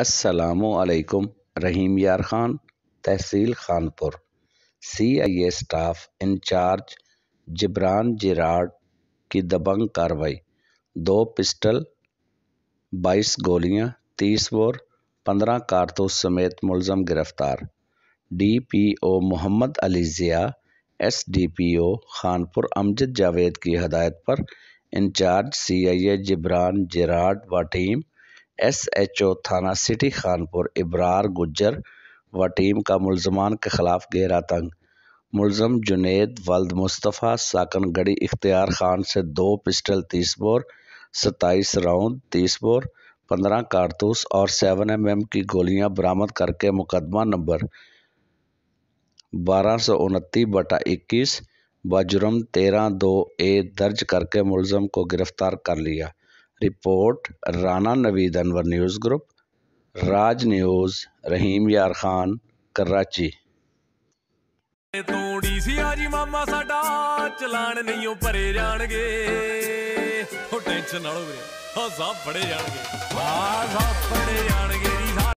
असलकुम रहीम यार ख़ान तहसील Khanpur C I A staff incharge Jabran जराड की दबंग कार्रवाई दो पिस्टल बाईस गोलियां तीस बोर पंद्रह कारतूस समेत मुलजम गिरफ्तार D P O Mohammad Ali Zia S D P O Khanpur Amjad Javed की हदायत पर इंचार्ज सी आई ए जबरान जराड व टीम एस एच ओ थाना सिटी खानपुर इबरार गुजर व टीम का मुलजमान के खिलाफ गैर आतंक मुलम जुनेद वल्द मुस्तफ़ा साकन गड़ी इख्तियार खान से दो पिस्टल तीस बोर सत्ताईस राउंड तीस बोर पंद्रह कारतूस और सेवन एम एम की गोलियां बरामद करके मुकदमा नंबर बारह सौ उनतीस बटा इक्कीस बजरम तेरह दो ए दर्ज करके मुलम को गिरफ्तार कर लिया रिपोर्ट राना नवीदनवर news group Raj news Rahim Yar Khan Karachi ਤੂੰ ਡੀਸੀ ਆ ਜੀ ਮਾਮਾ ਸਾਡਾ ਚਲਾਨ ਨਹੀਂਓ ਭਰੇ ਜਾਣਗੇ ਉਹ ਟੈਨਸ਼ਨ ਨਾ ਲਓ ਵੀਰੇ ਆ ਸਾਹ ਫੜੇ ਜਾਣਗੇ ਆ ਸਾਹ ਫੜੇ ਜਾਣਗੇ ਜੀ